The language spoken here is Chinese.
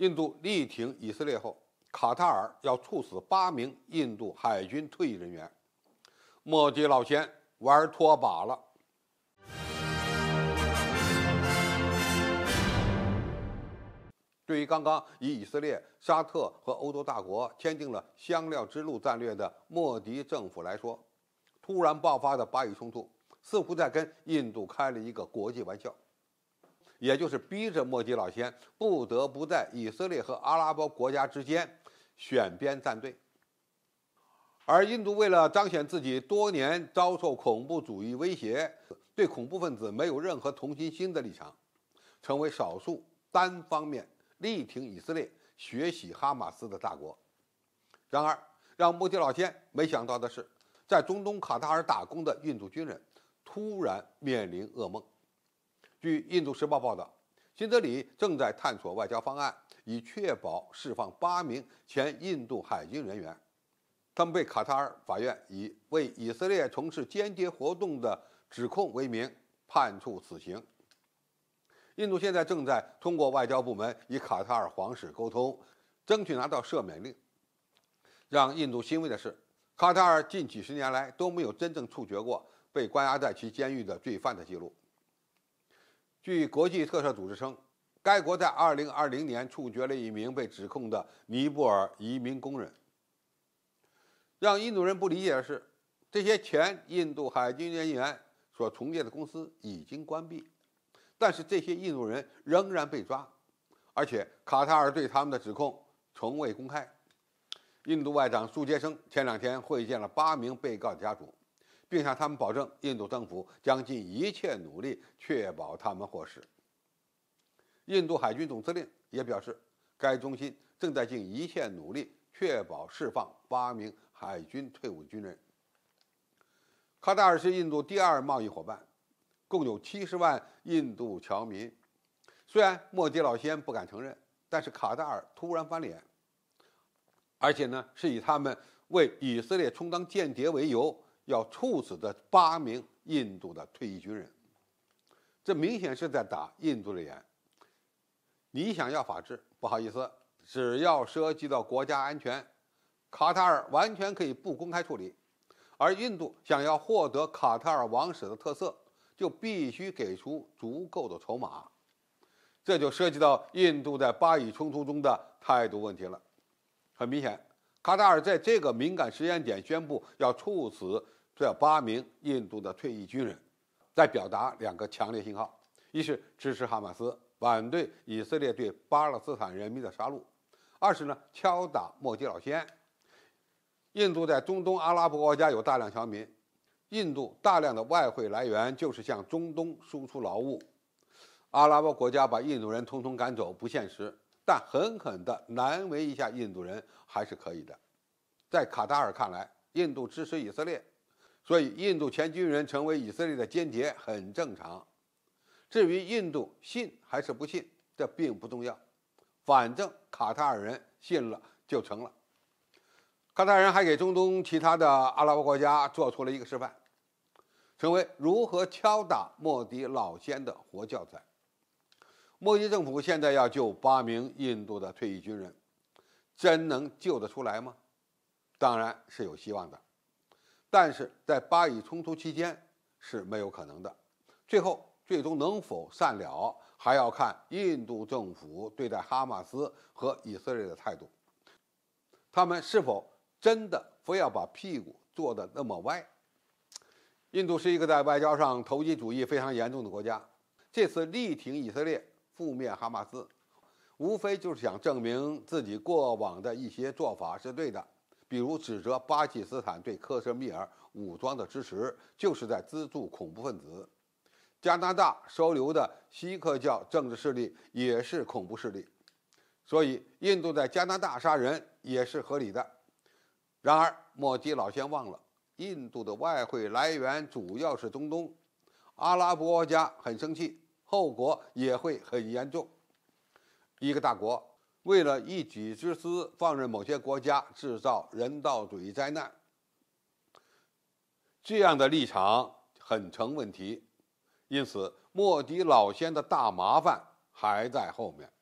印度力挺以色列后，卡塔尔要处死八名印度海军退役人员，莫迪老先玩脱把了。对于刚刚与以色列、沙特和欧洲大国签订了“香料之路”战略的莫迪政府来说，突然爆发的巴以冲突似乎在跟印度开了一个国际玩笑。也就是逼着莫迪老先不得不在以色列和阿拉伯国家之间选边站队，而印度为了彰显自己多年遭受恐怖主义威胁、对恐怖分子没有任何同情心的立场，成为少数单方面力挺以色列、学习哈马斯的大国。然而，让莫迪老先没想到的是，在中东卡塔尔打工的印度军人突然面临噩梦。据《印度时报》报道，新德里正在探索外交方案，以确保释放八名前印度海军人员。他们被卡塔尔法院以“为以色列从事间谍活动”的指控为名判处死刑。印度现在正在通过外交部门与卡塔尔皇室沟通，争取拿到赦免令。让印度欣慰的是，卡塔尔近几十年来都没有真正处决过被关押在其监狱的罪犯的记录。据国际特赦组织称，该国在2020年处决了一名被指控的尼泊尔移民工人。让印度人不理解的是，这些前印度海军人员所重建的公司已经关闭，但是这些印度人仍然被抓，而且卡塔尔对他们的指控从未公开。印度外长苏杰生前两天会见了八名被告家属。并向他们保证，印度政府将尽一切努力确保他们获释。印度海军总司令也表示，该中心正在尽一切努力确保释放八名海军退伍军人。卡塔尔是印度第二贸易伙伴，共有七十万印度侨民。虽然莫迪老先不敢承认，但是卡塔尔突然翻脸，而且呢是以他们为以色列充当间谍为由。要处死的八名印度的退役军人，这明显是在打印度的脸。你想要法治，不好意思，只要涉及到国家安全，卡塔尔完全可以不公开处理。而印度想要获得卡塔尔王室的特色，就必须给出足够的筹码。这就涉及到印度在巴以冲突中的态度问题了。很明显，卡塔尔在这个敏感时间点宣布要处死。这八名印度的退役军人在表达两个强烈信号：一是支持哈马斯，反对以色列对巴勒斯坦人民的杀戮；二是呢敲打莫迪老先。印度在中东阿拉伯国家有大量侨民，印度大量的外汇来源就是向中东输出劳务。阿拉伯国家把印度人统统赶走不现实，但狠狠地难为一下印度人还是可以的。在卡达尔看来，印度支持以色列。所以，印度前军人成为以色列的间谍很正常。至于印度信还是不信，这并不重要，反正卡塔尔人信了就成了。卡塔尔人还给中东其他的阿拉伯国家做出了一个示范，成为如何敲打莫迪老先的活教材。莫迪政府现在要救八名印度的退役军人，真能救得出来吗？当然是有希望的。但是在巴以冲突期间是没有可能的。最后，最终能否善了，还要看印度政府对待哈马斯和以色列的态度，他们是否真的非要把屁股坐得那么歪。印度是一个在外交上投机主义非常严重的国家，这次力挺以色列覆灭哈马斯，无非就是想证明自己过往的一些做法是对的。比如指责巴基斯坦对克什米尔武装的支持，就是在资助恐怖分子；加拿大收留的锡克教政治势力也是恐怖势力，所以印度在加拿大杀人也是合理的。然而，莫迪老先忘了，印度的外汇来源主要是中东，阿拉伯国家很生气，后果也会很严重。一个大国。为了一己之私，放任某些国家制造人道主义灾难，这样的立场很成问题。因此，莫迪老先的大麻烦还在后面。